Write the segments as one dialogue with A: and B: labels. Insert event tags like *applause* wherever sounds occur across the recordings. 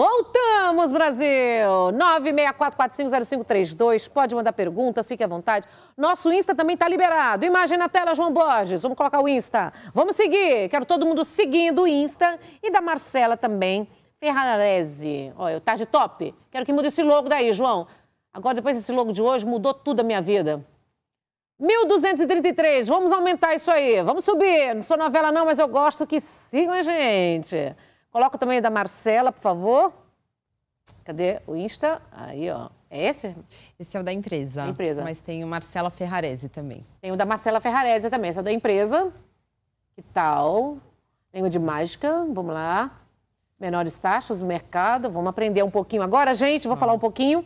A: Voltamos, Brasil! 964450532. Pode mandar perguntas, fique à vontade. Nosso Insta também está liberado. Imagem na tela, João Borges. Vamos colocar o Insta. Vamos seguir. Quero todo mundo seguindo o Insta. E da Marcela também, Ferrarese. Olha, o tá Tarde Top. Quero que mude esse logo daí, João. Agora, depois desse logo de hoje, mudou tudo a minha vida. 1.233, vamos aumentar isso aí, vamos subir. Não sou novela não, mas eu gosto que sigam a gente. Coloca também o da Marcela, por favor. Cadê o Insta? Aí, ó. É esse? Esse é o da empresa. Da empresa. Mas tem o Marcela Ferrarese também. Tem o da Marcela Ferrarese também. Esse é da empresa. Que tal? Língua de mágica. Vamos lá. Menores taxas no mercado. Vamos aprender um pouquinho agora, gente. Vou ah. falar um pouquinho.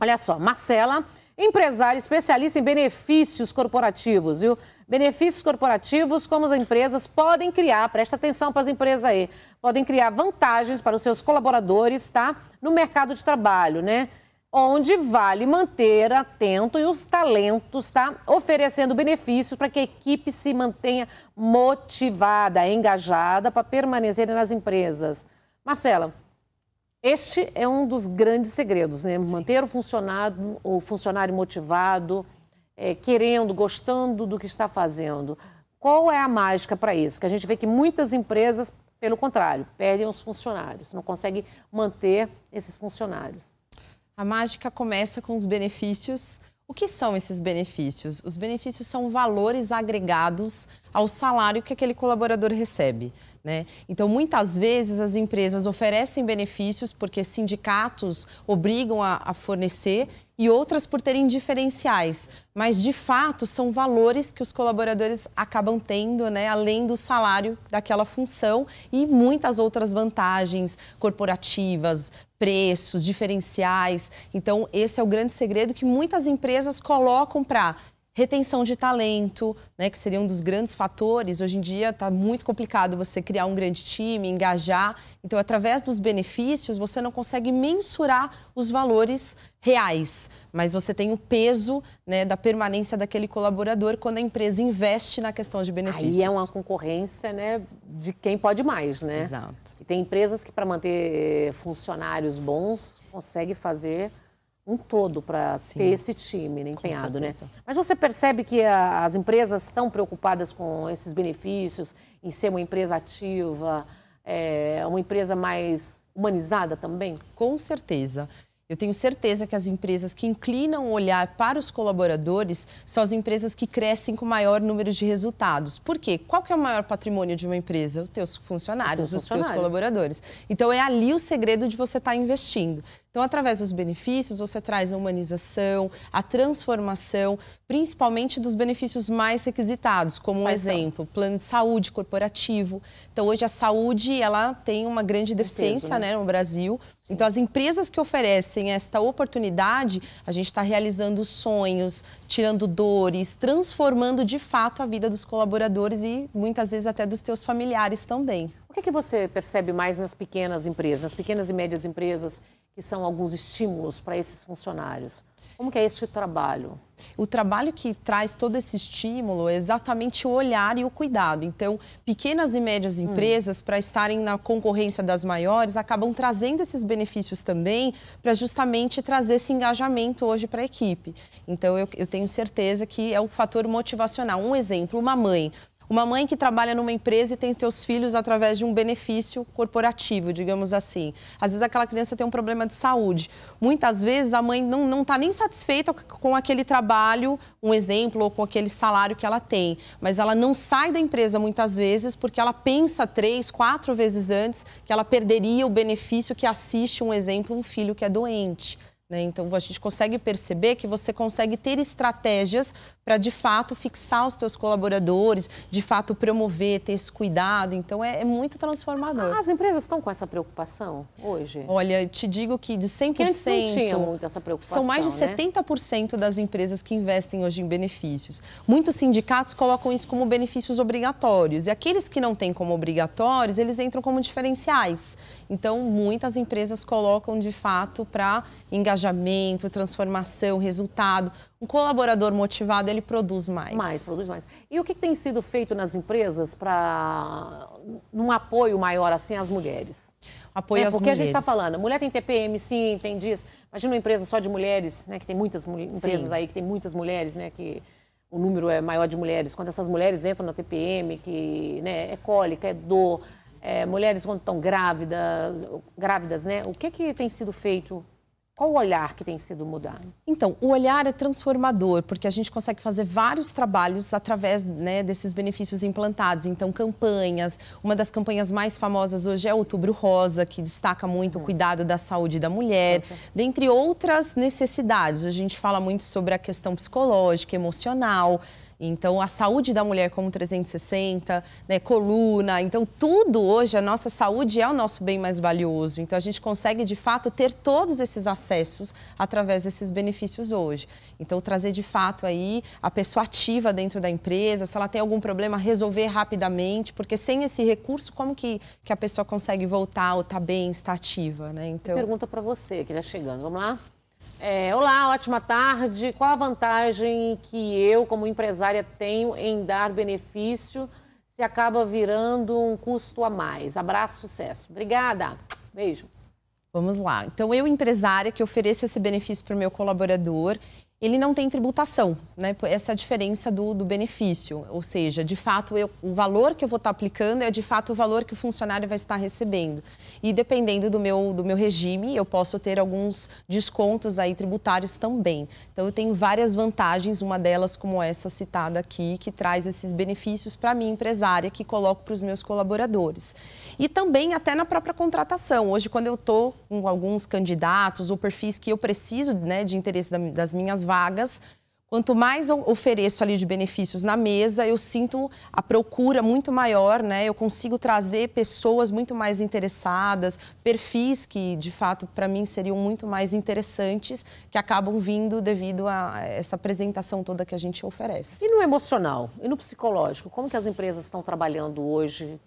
A: Olha só, Marcela, empresária especialista em benefícios corporativos, viu? benefícios corporativos, como as empresas podem criar, presta atenção para as empresas aí, podem criar vantagens para os seus colaboradores, tá? No mercado de trabalho, né? Onde vale manter atento e os talentos, tá? Oferecendo benefícios para que a equipe se mantenha motivada, engajada para permanecer nas empresas. Marcela, este é um dos grandes segredos, né? Manter o funcionário, o funcionário motivado, é, querendo, gostando do que está fazendo. Qual é a mágica para isso? Que a gente vê que muitas empresas, pelo contrário, perdem os funcionários, não conseguem manter esses
B: funcionários. A mágica começa com os benefícios. O que são esses benefícios? Os benefícios são valores agregados ao salário que aquele colaborador recebe. Né? Então, muitas vezes as empresas oferecem benefícios porque sindicatos obrigam a, a fornecer e outras por terem diferenciais. Mas, de fato, são valores que os colaboradores acabam tendo, né? além do salário daquela função e muitas outras vantagens corporativas, preços, diferenciais. Então, esse é o grande segredo que muitas empresas colocam para retenção de talento, né, que seria um dos grandes fatores. Hoje em dia está muito complicado você criar um grande time, engajar. Então, através dos benefícios, você não consegue mensurar os valores reais, mas você tem o peso né, da permanência daquele colaborador quando a empresa investe na questão de benefícios. Aí é uma
A: concorrência né, de quem pode mais, né? Exato. E tem empresas que, para manter funcionários bons, consegue fazer um todo para ter esse time né, empenhado, né? Mas você percebe que a, as empresas estão preocupadas com esses benefícios, em ser uma
B: empresa ativa, é, uma empresa mais humanizada também? Com certeza. Eu tenho certeza que as empresas que inclinam o olhar para os colaboradores são as empresas que crescem com maior número de resultados. Por quê? Qual que é o maior patrimônio de uma empresa? Os teus funcionários, os, teus, os funcionários. teus colaboradores. Então é ali o segredo de você estar tá investindo. Então, através dos benefícios, você traz a humanização, a transformação, principalmente dos benefícios mais requisitados, como um Mas exemplo, são. plano de saúde corporativo. Então, hoje a saúde ela tem uma grande deficiência Peso, né? né, no Brasil. Então, as empresas que oferecem esta oportunidade, a gente está realizando sonhos, tirando dores, transformando de fato a vida dos colaboradores e muitas vezes até dos teus familiares também. O que, é que você percebe mais nas pequenas empresas, nas pequenas e médias empresas que são alguns estímulos para esses funcionários. Como que é este trabalho? O trabalho que traz todo esse estímulo é exatamente o olhar e o cuidado. Então, pequenas e médias hum. empresas, hum. para estarem na concorrência das maiores, acabam trazendo esses benefícios também para justamente trazer esse engajamento hoje para a equipe. Então, eu, eu tenho certeza que é o um fator motivacional. Um exemplo, uma mãe uma mãe que trabalha numa empresa e tem seus filhos através de um benefício corporativo, digamos assim. Às vezes aquela criança tem um problema de saúde. Muitas vezes a mãe não está nem satisfeita com aquele trabalho, um exemplo, ou com aquele salário que ela tem. Mas ela não sai da empresa muitas vezes porque ela pensa três, quatro vezes antes que ela perderia o benefício que assiste, um exemplo, um filho que é doente. Né? Então, a gente consegue perceber que você consegue ter estratégias para de fato fixar os teus colaboradores, de fato promover, ter esse cuidado. Então é, é muito transformador. as empresas estão com essa preocupação hoje? Olha, te digo que de 100%. Que antes não tinha muito essa preocupação. São mais de né? 70% das empresas que investem hoje em benefícios. Muitos sindicatos colocam isso como benefícios obrigatórios. E aqueles que não têm como obrigatórios, eles entram como diferenciais. Então, muitas empresas colocam de fato para engajamento, transformação, resultado um colaborador motivado, ele produz mais. Mais, produz mais.
A: E o que tem sido feito nas empresas para um apoio maior assim às mulheres? Apoio né, às Porque mulheres. Porque a gente está falando, mulher tem TPM, sim, tem dias. Imagina uma empresa só de mulheres, né? Que tem muitas empresas sim. aí, que tem muitas mulheres, né? Que o número é maior de mulheres. Quando essas mulheres entram na TPM, que né, é cólica, é dor, é, mulheres quando estão grávidas, grávidas, né? O que, que tem sido feito qual o olhar que tem sido mudado?
B: Então, o olhar é transformador, porque a gente consegue fazer vários trabalhos através né, desses benefícios implantados. Então, campanhas. Uma das campanhas mais famosas hoje é Outubro Rosa, que destaca muito o hum. cuidado da saúde da mulher, Nossa. dentre outras necessidades. A gente fala muito sobre a questão psicológica, emocional. Então, a saúde da mulher como 360, né, coluna, então tudo hoje, a nossa saúde é o nosso bem mais valioso. Então, a gente consegue, de fato, ter todos esses acessos através desses benefícios hoje. Então, trazer, de fato, aí a pessoa ativa dentro da empresa, se ela tem algum problema, resolver rapidamente, porque sem esse recurso, como que, que a pessoa consegue voltar ou tá bem, está ativa, né? Então... Pergunta para você que está chegando, vamos lá? É, olá, ótima tarde. Qual a vantagem que
A: eu, como empresária, tenho em dar benefício se acaba virando um
B: custo a mais? Abraço, sucesso. Obrigada. Beijo. Vamos lá. Então, eu, empresária, que ofereço esse benefício para o meu colaborador, ele não tem tributação, né? Essa é a diferença do, do benefício. Ou seja, de fato, eu, o valor que eu vou estar tá aplicando é de fato o valor que o funcionário vai estar recebendo. E dependendo do meu, do meu regime, eu posso ter alguns descontos aí tributários também. Então, eu tenho várias vantagens, uma delas como essa citada aqui, que traz esses benefícios para mim, empresária, que coloco para os meus colaboradores. E também até na própria contratação. Hoje, quando eu estou com alguns candidatos ou perfis que eu preciso né, de interesse das minhas vagas, vagas. Quanto mais eu ofereço ali de benefícios na mesa, eu sinto a procura muito maior, né? Eu consigo trazer pessoas muito mais interessadas, perfis que, de fato, para mim seriam muito mais interessantes, que acabam vindo devido a essa apresentação toda que a gente oferece.
A: E no emocional, e no psicológico, como que as empresas estão trabalhando hoje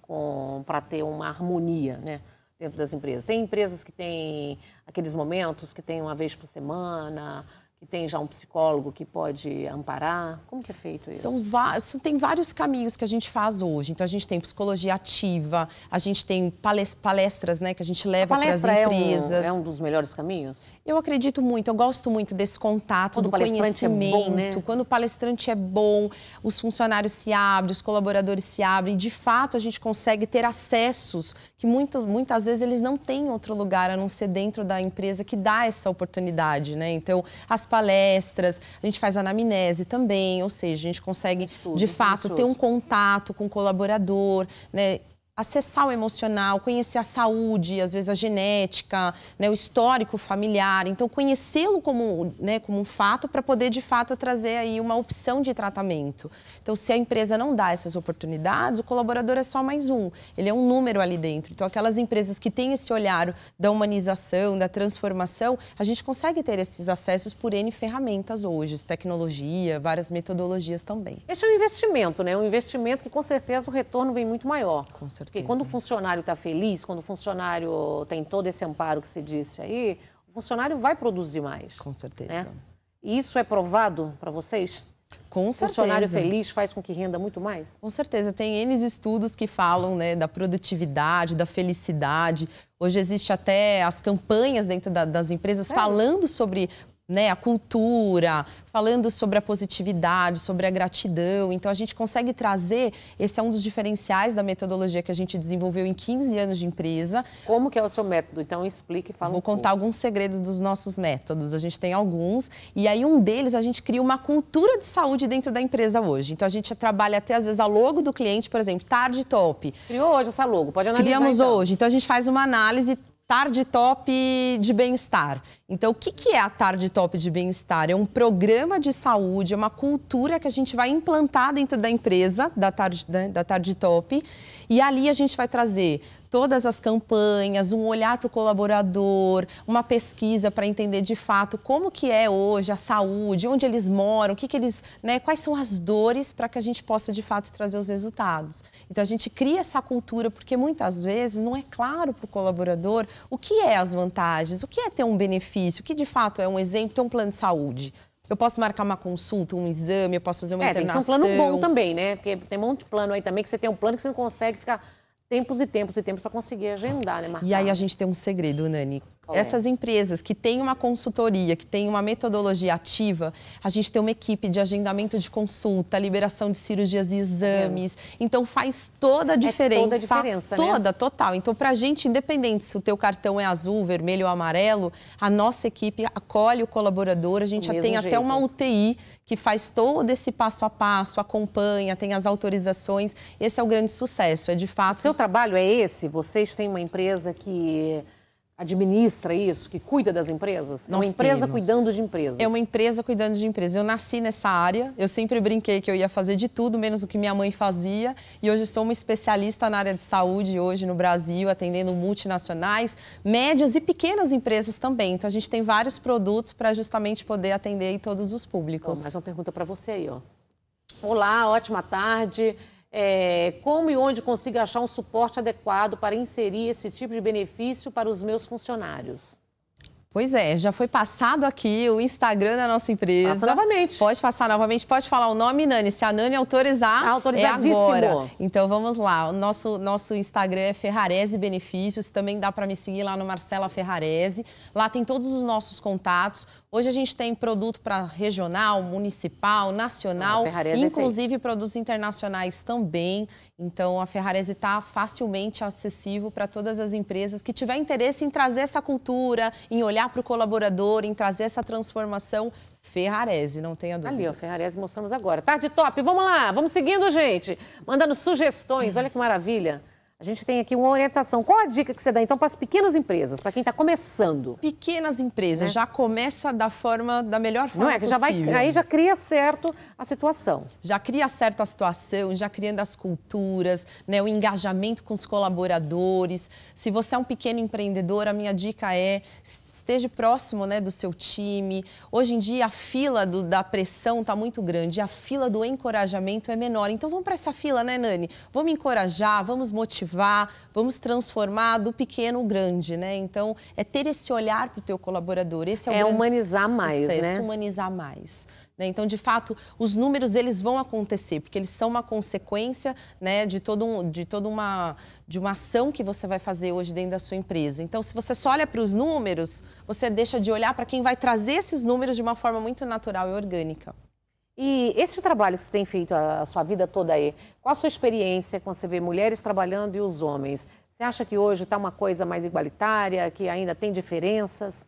A: para ter uma harmonia, né? Dentro das empresas. Tem empresas que têm aqueles momentos que têm uma vez por semana, que tem já um psicólogo que pode amparar?
B: Como que é feito isso? São tem vários caminhos que a gente faz hoje. Então, a gente tem psicologia ativa, a gente tem palestras né, que a gente leva para as empresas. É um, é
A: um dos melhores caminhos?
B: Eu acredito muito, eu gosto muito desse contato, Quando do conhecimento. É bom, né? Quando o palestrante é bom, os funcionários se abrem, os colaboradores se abrem, e de fato a gente consegue ter acessos que muitas, muitas vezes eles não têm outro lugar a não ser dentro da empresa que dá essa oportunidade, né? Então, as palestras, a gente faz anamnese também, ou seja, a gente consegue Estudo, de fato ter um contato com o colaborador, né? acessar o emocional, conhecer a saúde, às vezes a genética, né, o histórico familiar. Então, conhecê-lo como, né, como um fato para poder, de fato, trazer aí uma opção de tratamento. Então, se a empresa não dá essas oportunidades, o colaborador é só mais um. Ele é um número ali dentro. Então, aquelas empresas que têm esse olhar da humanização, da transformação, a gente consegue ter esses acessos por N ferramentas hoje, tecnologia, várias metodologias também.
A: Esse é um investimento, né? Um investimento que, com certeza, o retorno vem muito maior. Com certeza. Porque quando o funcionário está feliz, quando o funcionário tem todo esse amparo que se disse aí, o funcionário vai produzir mais. Com certeza. Né? Isso é provado para vocês?
B: Com certeza. Funcionário feliz faz com que renda muito mais? Com certeza. Tem N estudos que falam né, da produtividade, da felicidade. Hoje existe até as campanhas dentro da, das empresas é. falando sobre né, a cultura, falando sobre a positividade, sobre a gratidão. Então, a gente consegue trazer, esse é um dos diferenciais da metodologia que a gente desenvolveu em 15 anos de empresa. Como que é o seu método? Então, explique e fala Vou um contar pouco. alguns segredos dos nossos métodos, a gente tem alguns. E aí, um deles, a gente cria uma cultura de saúde dentro da empresa hoje. Então, a gente trabalha até, às vezes, a logo do cliente, por exemplo, tarde top. Criou hoje essa logo, pode analisar. Criamos então. hoje. Então, a gente faz uma análise Tarde Top de Bem-Estar. Então, o que, que é a Tarde Top de Bem-Estar? É um programa de saúde, é uma cultura que a gente vai implantar dentro da empresa, da Tarde, da tarde Top. E ali a gente vai trazer todas as campanhas, um olhar para o colaborador, uma pesquisa para entender de fato como que é hoje a saúde, onde eles moram, o que, que eles, né, quais são as dores para que a gente possa de fato trazer os resultados. Então a gente cria essa cultura porque muitas vezes não é claro para o colaborador o que é as vantagens, o que é ter um benefício, o que de fato é um exemplo, ter um plano de saúde. Eu posso marcar uma consulta, um exame, eu posso fazer uma é, internação. É, tem um plano bom também,
A: né? Porque tem um monte de plano aí também que você tem um plano que você não consegue ficar tempos e tempos e tempos para conseguir agendar, né, Marcar. E
B: aí a gente tem um segredo, Nani. É. essas empresas que têm uma consultoria, que têm uma metodologia ativa, a gente tem uma equipe de agendamento de consulta, liberação de cirurgias e exames. É. Então faz toda a diferença. É toda a diferença, né? Toda, né? total. Então, para a gente, independente se o teu cartão é azul, vermelho ou amarelo, a nossa equipe acolhe o colaborador, a gente tem jeito. até uma UTI que faz todo esse passo a passo, acompanha, tem as autorizações. Esse é o grande sucesso, é de fato. O seu trabalho é esse? Vocês têm uma empresa que administra isso, que cuida
A: das empresas? Nós é uma empresa temos. cuidando de empresas. É uma
B: empresa cuidando de empresas. Eu nasci nessa área, eu sempre brinquei que eu ia fazer de tudo, menos o que minha mãe fazia, e hoje sou uma especialista na área de saúde hoje no Brasil, atendendo multinacionais, médias e pequenas empresas também. Então a gente tem vários produtos para justamente poder atender todos os públicos. mais uma pergunta para você aí, ó.
A: Olá, ótima tarde é, como e onde consigo achar um suporte adequado para inserir esse tipo de benefício para os meus funcionários?
B: Pois é, já foi passado aqui o Instagram da nossa empresa. Passa novamente. Pode passar novamente, pode falar o nome, Nani. Se a Nani autorizar, é Autorizadíssimo. é agora. Então vamos lá. O nosso, nosso Instagram é Ferrarese Benefícios. Também dá para me seguir lá no Marcela Ferrarese. Lá tem todos os nossos contatos. Hoje a gente tem produto para regional, municipal, nacional, ah, inclusive é produtos internacionais também. Então a Ferrarese está facilmente acessível para todas as empresas que tiver interesse em trazer essa cultura, em olhar olhar para o colaborador, em trazer essa transformação. Ferrarese, não tenha dúvida. Ali, ó, Ferrarese mostramos
A: agora. Tarde top, vamos lá, vamos seguindo, gente. Mandando sugestões, olha que maravilha. A gente tem aqui uma orientação. Qual a dica que você dá, então, para as pequenas empresas, para quem está começando?
B: Pequenas empresas, né? já começa da forma, da melhor forma Não é, que já vai, aí já cria certo a situação. Já cria certo a situação, já criando as culturas, né, o engajamento com os colaboradores. Se você é um pequeno empreendedor, a minha dica é esteja próximo né, do seu time. Hoje em dia, a fila do, da pressão está muito grande, a fila do encorajamento é menor. Então, vamos para essa fila, né, Nani? Vamos encorajar, vamos motivar, vamos transformar do pequeno ao grande, né? Então, é ter esse olhar para o teu colaborador. Esse é o é humanizar mais, sucesso, né? humanizar mais. Né? Então, de fato, os números eles vão acontecer, porque eles são uma consequência né, de, todo um, de toda uma, de uma ação que você vai fazer hoje dentro da sua empresa. Então, se você só olha para os números, você deixa de olhar para quem vai trazer esses números de uma forma muito natural e orgânica. E esse
A: trabalho que você tem feito a sua vida toda aí, qual a sua experiência quando você vê mulheres trabalhando e os homens? Você acha que hoje está uma coisa mais igualitária, que ainda tem diferenças?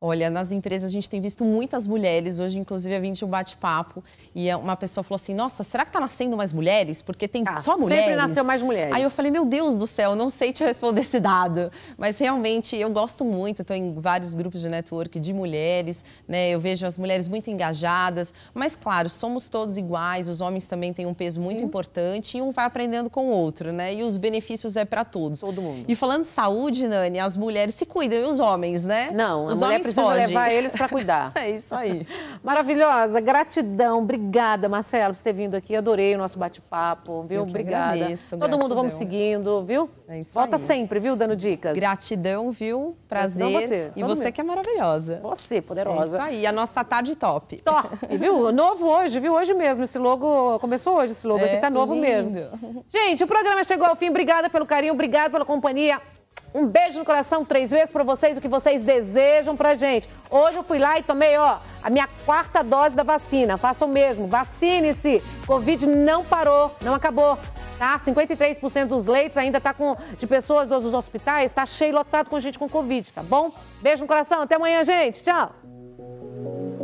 B: Olha, nas empresas a gente tem visto muitas mulheres. Hoje, inclusive, a gente de um bate-papo e é, uma pessoa falou assim: Nossa, será que está nascendo mais mulheres? Porque tem ah, só mulheres. Sempre nasceu mais mulheres. Aí eu falei: Meu Deus do céu, não sei te responder esse dado. Mas realmente eu gosto muito. Estou em vários grupos de network de mulheres. Né? Eu vejo as mulheres muito engajadas. Mas, claro, somos todos iguais. Os homens também têm um peso muito Sim. importante e um vai aprendendo com o outro. né? E os benefícios é para todos. Todo mundo. E falando de saúde, Nani, as mulheres se cuidam e os homens, né? Não, os homens precisa levar eles para cuidar. *laughs* é isso aí. Maravilhosa, gratidão, obrigada,
A: Marcelo, por ter vindo aqui. Adorei o nosso bate-papo, viu? Obrigada. Agradeço, Todo gratidão. mundo vamos seguindo,
B: viu? É isso Volta aí. sempre, viu, dando dicas. Gratidão, viu? Prazer. Gratidão você. E você que é maravilhosa. Você, é poderosa. É isso aí, a nossa tarde top. Top, viu? *laughs* Novo hoje, viu? Hoje
A: mesmo. Esse logo começou hoje, esse logo é, aqui tá novo lindo. mesmo. Gente, o programa chegou ao fim. Obrigada pelo carinho, obrigada pela companhia. Um beijo no coração três vezes para vocês, o que vocês desejam pra gente. Hoje eu fui lá e tomei, ó, a minha quarta dose da vacina. Façam o mesmo, vacine-se. Covid não parou, não acabou. Tá? 53% dos leitos ainda tá com de pessoas dos, dos hospitais, tá cheio lotado com gente com Covid, tá bom? Beijo no coração, até amanhã, gente. Tchau.